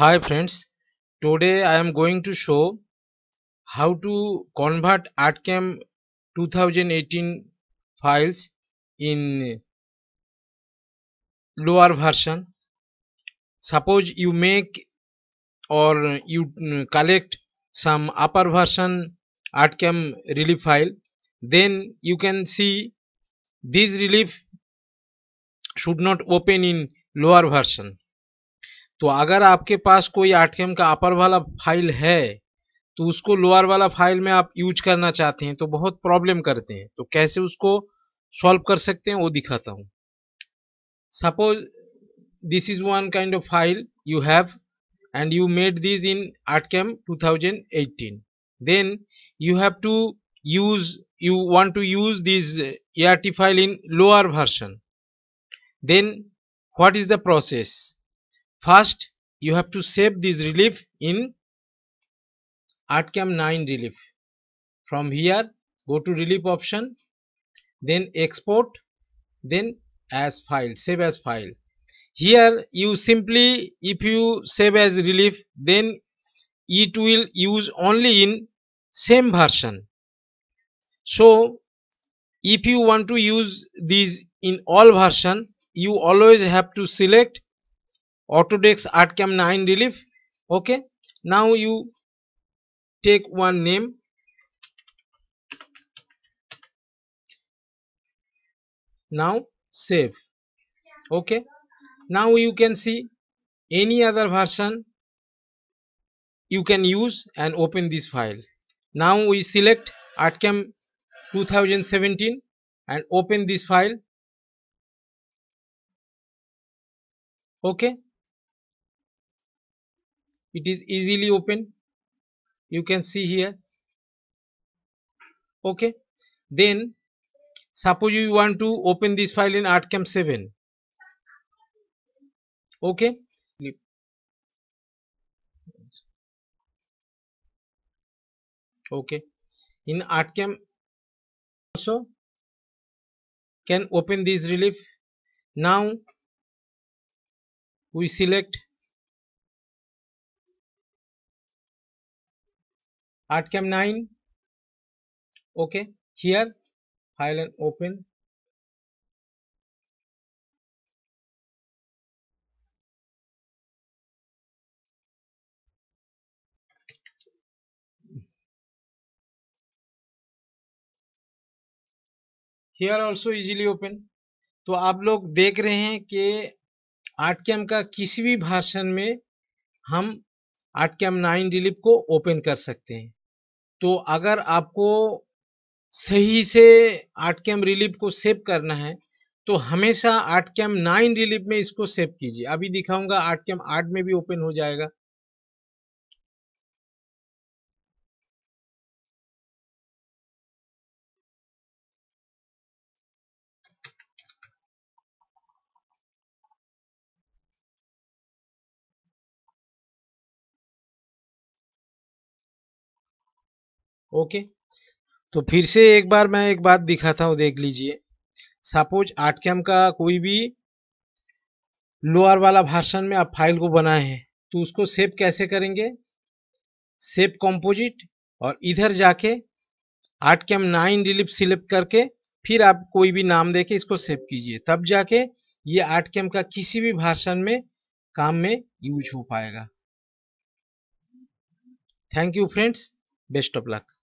hi friends today i am going to show how to convert artcam 2018 files in lower version suppose you make or you collect some upper version artcam relief file then you can see this relief should not open in lower version तो अगर आपके पास कोई आठ का अपर वाला file है तो उसको लोअर वाला फाइल में आप यूज करना चाहते हैं तो बहुत प्रॉब्लम करते हैं तो कैसे उसको सॉल्व कर सकते हैं वो दिखाता हूँ suppose this is one kind of file you have and you made these in ArtCam 2018 then you have to use you want to use this ERT file in lower version then what is the process first you have to save this relief in artcam 9 relief from here go to relief option then export then as file save as file here you simply if you save as relief then it will use only in same version so if you want to use these in all version you always have to select autodesk artcam 9 relief okay now you take one name now save okay now you can see any other version you can use and open this file now we select artcam 2017 and open this file okay it is easily open you can see here okay then suppose you want to open this file in artcam 7 okay okay in artcam also can open this relief now we select art cam 9 okay here file and open here also easily open तो आप लोग देख रहे हैं कि art cam का किसी भी भाषण में हम आर्ट कैम नाइन डिलीप को ओपन कर सकते हैं तो अगर आपको सही से आर्ट कैम रिलीफ को सेव करना है तो हमेशा आर्ट कैम नाइन रिलीफ में इसको सेव कीजिए अभी दिखाऊंगा आर्ट कैम आठ में भी ओपन हो जाएगा ओके तो फिर से एक बार मैं एक बात दिखाता हूँ देख लीजिए सपोज आठ कैम का कोई भी लोअर वाला भाषण में आप फाइल को बनाए हैं तो उसको सेव कैसे करेंगे सेव कॉम्पोजिट और इधर जाके आठ कैम नाइन रिलीप सिलेक्ट करके फिर आप कोई भी नाम देके इसको सेव कीजिए तब जाके ये आठ कैम का किसी भी भाषण में काम में यूज हो पाएगा thank you friends best of luck